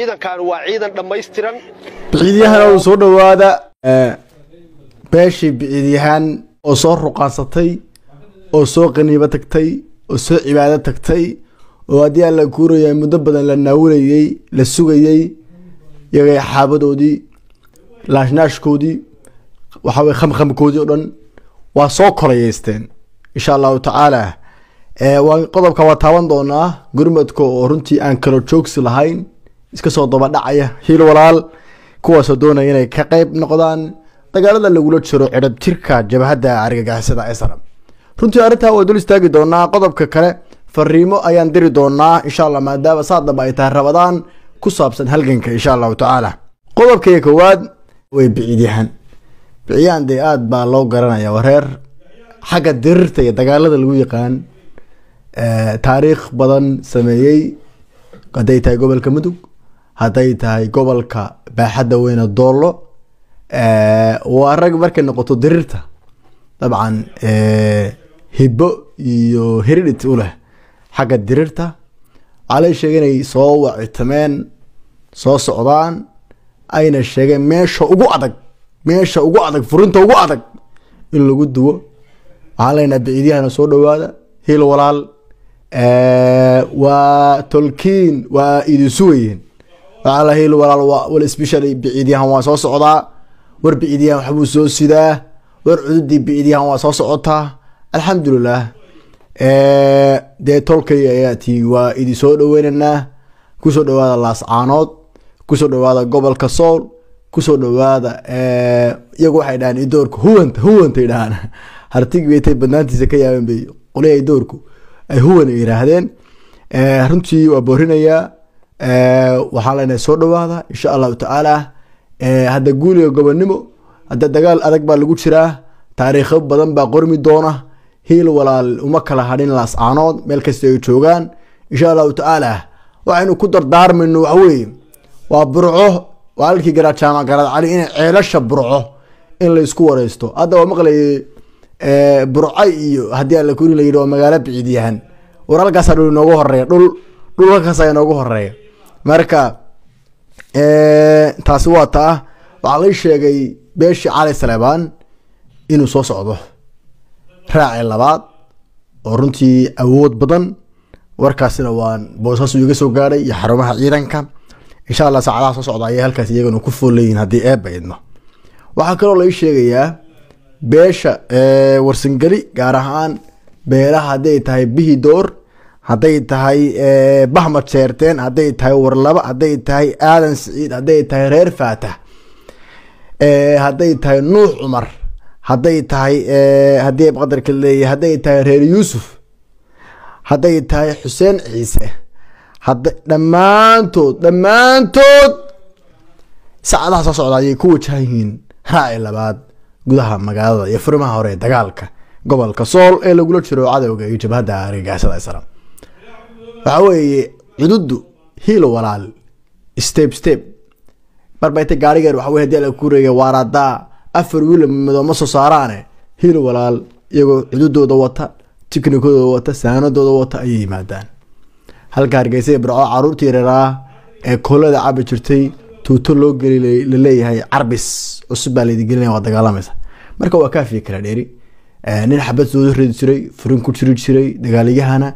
ciidankan waa ciidan dhammaystiran biciidyahan u soo dhawaada beeshii biciidyahaan oo soo ruqaansatay oo soo qaniibo tagtay oo soo cibaado tagtay oo haddii aan la guuraya muddo badan la naawilayey la sugayey yagay xaabadoodii laashnaashkoodii waxa khamkhamkoodii o dhan waa soo kolayeysteen insha allahu tacaala qodobka waa taaban doonaa gurmadka oo runtii aan kala joogsi lahayn iskasoo soo dabadhacaya hiil walaal kuwaasoo doonaya inay ka qeyb noqdaan dagaalada lagula jiro cirab jirka jabahadda argagixisada esram runtii arrintaa waa dul istaagi doonaa qodobka kale fariimo ayaan diri doonaa insha allah maadaama saadnaba ay tahay rabadaan ku saabsan halganka insha allahu tacaala qodobkay koowaad way biciidyahan biciyaan dee aada baa loo garanaya wareer xagga dirirta iyo dagaalada lagu yaqaan taariikh badan sameeyey hadday tahay gobolka mudug hadday tahay gobolka baaxadda weyne doollo waa rag markay noqoto diriirta dabcan hibbo iyo hiridit u leh xagga diriirta waxaa la sheegay inay soo wacitameen soo socdaan ayna sheegeen meesha ugu adag meesha ugu adag furinta ugu adag in lagu duwo waxaa laynaa biciidyahana soo dhowaada hiil walaal waa tolkiin waa idin sugayiin l walaal isbishal biciidyahan waa soo socdaa war biciidyahan waxbuu soo sidaa war cududii biciidyahan waa soo socotaa alxamdulilah dee tolkay ayaati waa idi soo dhaweynaynaa kusoo dhawaada laascaanood kusoo dhawaada gobolka sool kusoo dhawaada iyagu waxay dhahaan idoorku huwanta huwantay dhahaan hartigi baytay badnaantiisa ka yaabeen bay qolyaha idoorku ay huwan yiraahdeen runtii waa boorinayaa Eh, waxaa lena soo dhawaada insha allahu tacaala eh, hadda guuliga gobonimo hadda dagaal adag baa lagu jiraa taariikho badan baa qormi doona hiil walaal uma kala hadhin laascaanood meel kasta ay joogaan insha allahu tacaala waxaynu ku dardaarmayno waxaweye waa burco walaalkii garajaama garaad cali inay ceelasha burco in laysku wareysto hadda waa maqlayay eh, burcay iyo haddii alla kuri la yidhi waa magaalo biciid yahan war inoogu horeeya dhul dhul halkaasa inoogu horeeya marka taasi waa taa waxaa lai sheegay beeshii cali saleebaan inuu soo socdo raaci labaad oo runtii awood badan warkaasina waan boosaasu iga soo gaadhay iyo xarumaha ciidanka insha allah saacadaha soo socda ayay halkaas iyagana ku foolleeyihin haddii eebba idno waxaa kaloo lai sheegayaa beesha warsangeli gaar ahaan beelaha haddii tahay bihi door hadday tahay eh, bahmad sheerteen hadday tahay warlaba hadday tahay aadan siciid hadday tahay reer faatax eh, hadday tahay nuux cumar hadday tahay eh, haddii qadarka leeyahy hadday tahay reer yuusuf hadday tahay xuseen ciise dhammaantood dhammaantood sacadaha soo socda ayay ku wajahan yihiin raaci labaad gudaha magaalada iyo furmaha hore dagaalka gobolka sool ee lagula jiro cadowga iyo jabhadda argagaxisada islaam waxaa weeye cududu hiil walaal step step marba inta gaarigeen waxawy hadii alakureega waaraadaa afar wiila madooma soo saaraane hiilo walaal iyagoo cududooda wata tiknikadooda wata saanadooda wata ayay yimaadaan halka hargeysa barco caruurtii yareeraa ee koolada cabi jirtay tuuto loo geli laleeyahay carbis cusub baa laydi gelinaya waa dagaalamaysa marka waa kaa fikira dheeri nin xabad soo redi jiray furin ku jiri jiray dagaalyahana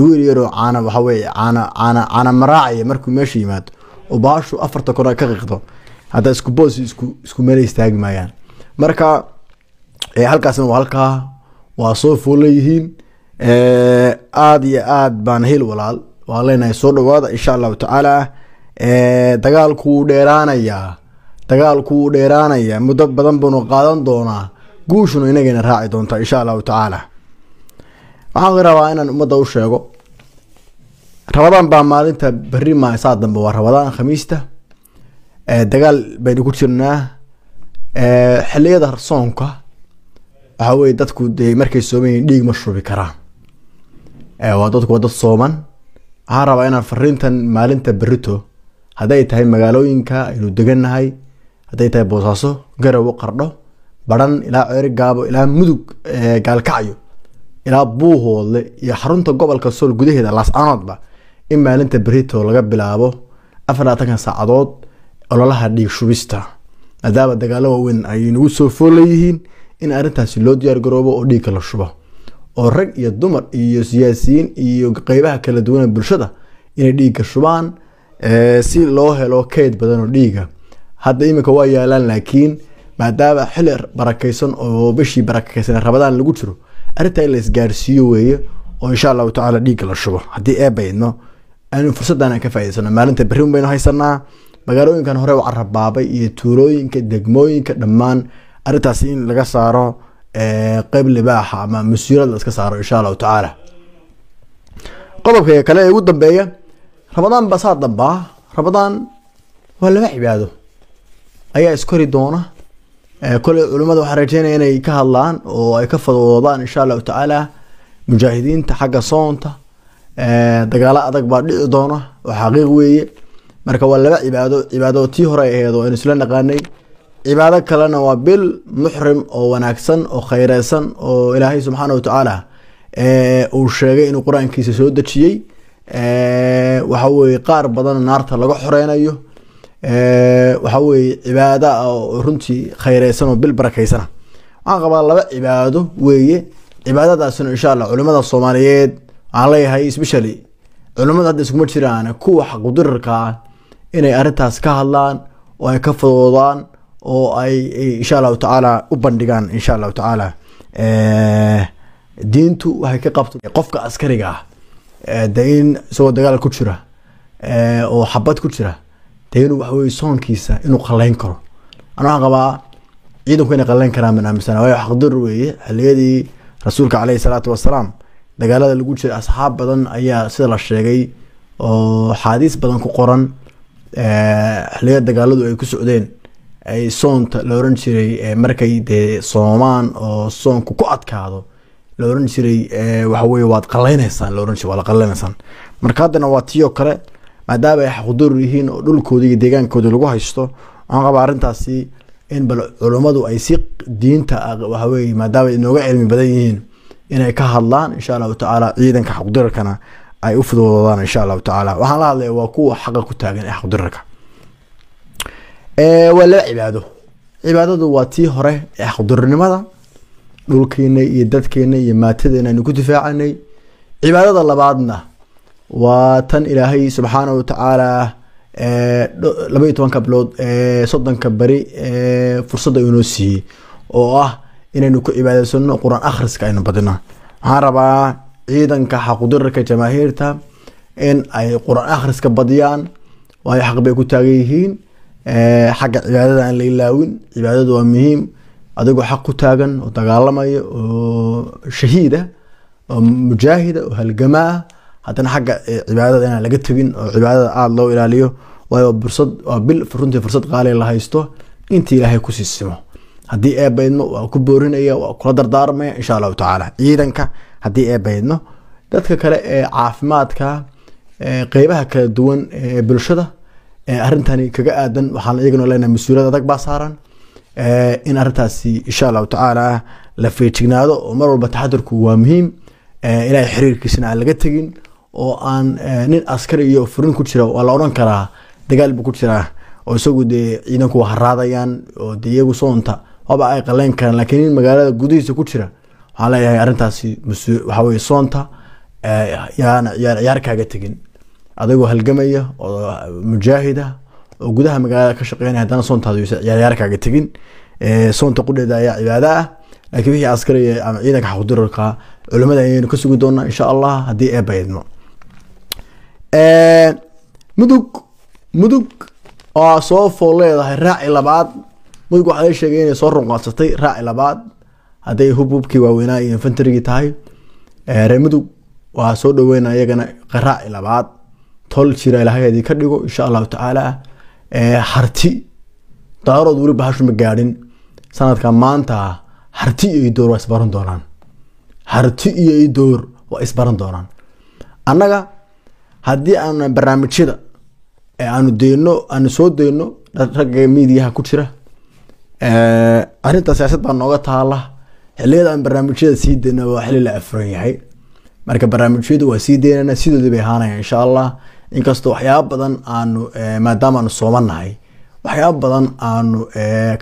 wiil yaroo caana waxaweye caana maraacaya markuu meesha yimaado oo baashu afarta kor ka qiiqdo hadda isku boos isku meel istaagi maayaan marka halkaasna waa halkaa waa soo foolleeyihiin aada iyo aad baan hel walaal waa leenahay soo dhawaada insha allahu tacaala dagaalkuu dheeraanayaa dagaalkuu dheeraanayaa muddo badan buunu qaadan doonaa guushuna inagayna raaci doonta insha allahu tacaala waxaan rabaa inaan ummadda u sheego rabadaan baa maalinta berri maayo saa dambe waa rabadaan khamiista eh, dagaal baynu ku jirnaa eh, xiliyada harsoonka waxaa weye dadku dee markay sooman dhiig ma shubi karaan eh, waa dadku waa dad sooman waxaan rabaa inaan fariintan maalinta berrito hadday tahay magaalooyinka aynu deganahay hadday tahay boosaaso garowo qardho badhan ilaa ceeri gaabo ilaa mudug gaalkacyo ilaa buuhoodle iyo xarunta gobolka sool gudaheeda laascanoodba in maalinta berito laga bilaabo afar laatanka saacadood ololaha dhiig maadaama dagaalo waaweyn ay nagu soo fool leeyihiin in arrintaasi loo diyaargaroobo oo dhiigka la shubo oo rag iyo dumar iyo siyaasiyiin iyo qeybaha kala duwana bulshada inay dhiigga shubaan eh, si loo helo keyd badan oo dhiiga hadda iminka waa yaalaan laakiin maadaama xili barakeysan oo bishii barakeysan rabadaan lagu jiro arrintaa in la isgaarsiiyo weeye oo insha allahu tacaala dhiigga la shubo haddii ee baydno aanu fursaddan ka faa'idaysano maalinta berri baynu haysanaa magaalooyinkan hore u carabaabay iyo tuulooyinka degmooyinka dhammaan arrintaas in laga saaro eh, qeyb libaaxa ama mas-uuliyad la iska saaro insha allahu tacaala qodobka kale ee ugu dambeeya ramadaan baa saa dambaa ramadaan waa laba cibaado ayaa iskori doona Eh, koley culimmada waxaa rajeynaya inay ka hadlaan oo ay ka fadwoodaan insha allahu tacaala mujaahidiinta xagga soonta eh, dagaalo adag baa dhici doona oo xaqiiq weeye marka waa laba cibaado cibaado tii hore aheyd oo aynu isla naqaanay cibaado kalena waa bil muxrim oo wanaagsan oo khayreysan oo ilaahay subxaana watacaala eh, uu sheegay inuu qur-aankiisa soo dejiyey waxa weye qaar badan naarta laga xoreynayo waxaa weye cibaado runtii khayreysan oo bil barakeysana waxaan qabaa laba cibaado weeye cibaadadaasina insha allah culimada soomaaliyeed aan leeyahay specially culimada hadda iskuma jiraan kuwa xaqudirarka ah inay arintaas ka hadlaan oo ay ka fudoodaan oo ay insha allahu tacaala u bandhigaan insha allahu tacaala diintu waxay ka qabta qofka askariga ah de isagoo dagaal ku jira oo xabad ku jira deen waxawey soonkiisa inuu qalayn karo an waxaan qabaa ciidanku inay qalayn karaan baan aaminsana waayo xaqdir weeye xiliyadii rasuulka caleyhi salaatu wasalaam dagaalada lagu jiray asxaab badan ayaa sida la sheegay oo axaadiis badan ku qoran xiliyada dagaaladu ay ku socdeen ay soonta la oran jiray markay dee soomaan oo soonku ku adkaado la oran jiray waxawey waad qalayneysaan la oran jira waad qaleyneysaan marka haddana waa tiyoo kale maadaama ay xaqdaru yihiin oo dhulkooda iyo deegaankooda lagu haysto waxaan qabaa arrintaasi in bal culummadu ay si diinta ah waxaweye maadaama inooga cilmi badan yihiin inay ka hadlaan insha allahu tacaala ciidanka xaqdirarkana ay u fuduudadaan insha allahu tacaala waxaan la hadlaya waa kuwa xaqa ku taagan ee xaqdirarka waa laba cibaado cibaadadu waa tii hore ee xaqdiranimada dhulkeena iyo dadkeena iyo maatadeenaanu ku difaacanay cibaadada labaadna waa tan ilaahay subxaana watacaala laba tobanka bilood soddonka beri fursadda inoo siiyey oo ah inaynu ku cibaadaysano qur-aan akhriska aynu badino waxaan rabaa ciidanka xaqudirarka jamaahiirta in ay qur-aan akhriska badiyaan waayo xaq bay ku taagan yihiin xagga cibaadada aan la ilaawin cibaadadu waa muhiim adigoo xaq ku taagan oo dagaalamaya oo shahiida oo mujaahida oo halgamaa haddana xagga eh, cibaadada inaan laga tegin oo cibaadada aada loo ilaaliyo waayo fursad waa bil runtii fursad qaaliga la haysto inta ilaahay ku siisimo haddii eebba waa ku boorinaya waa kula dardaarmaya insha allahu tacaala ciidanka haddii eebba dadka kale ee caafimaadka qeybaha kala duwan ee bulshada ee arrintani kaga aadan waxaan iyagana leenahay mas-uuliyad adag baa saaran in arrintaasi insha allahu tacaala la feejignaado oo mar walba taxadirku waa muhiim ilaahay xiriirkiisana aan laga tegin oo aan eh, nin askari iyo furin ku jira waa la odhan karaa dagaal buu ku jiraa oo isagu dee ciidanku wax raadayaan oo de iyagu soonta waba ay qaleyn karaan laakiin nin magaalada gudihiisa ku jira waxaa leeyahay arrintaasi waxaa soonta eh, yaana yaan tegin adigoo halgamaya oo eh, mujaahida oo gudaha magaalada ka shaqeynaya haddana soontaada yuusan ciyaar tegin soonta qudheeda ayaa cibaado ah laakiin wixii askariga ama ciidanka xaqdirarka culimmada ayaynu ka sugi doonaa insha allah haddii ee mudug mudug oo soo fool leedahay raaci labaad mudug waxaa la sheegay inay soo runqaadsatay raaci labaad hadday hubhubkii waaweynaa iyo infantarigii tahay ree mudug waa soo dhaweynaa iyagana raaci labaad tol jira ilaahay hadii ka dhigo insha allahu tacaala harti daarood weli bahashuma gaadhin sanadka maanta harti iyo idoor waa isbaran doonaan harti iyo idoor waa isbaran doonaan annaga haddii aanu barnaamijyada aanu dayno aanu soo dayno ragga miidiyaha ku jira arrinta siyaasad baa nooga taala xiliyada aan barnaamijyada sii dayna waa xilli la afuran yahay marka barnaamijyadu waa sii daynana sidoodii bay ahaanaya insha allah inkastoo waxyaaba badan aanu maadaama aanu soomanahay waxyaaba badan aanu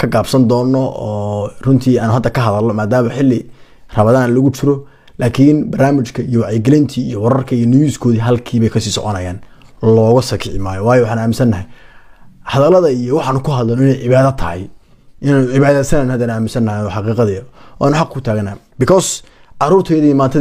ka gaabsan doono oo runtii aanu hadda ka hadalno maadaama xilli rabadaan lagu jiro laakiin barnaamijka iyo wacyigelintii iyo wararka iyo newskoodii halkiibay kasii soconayaan looga sakici maayo waayo waxaan aaminsannahay hadalada iyo waxaan ku hadlano inay cibaado tahay inaan cibaadaysanaan haddaan aaminsannahay oo xaqiiqadii oanu xaq ku taagana because caruurteedii maantada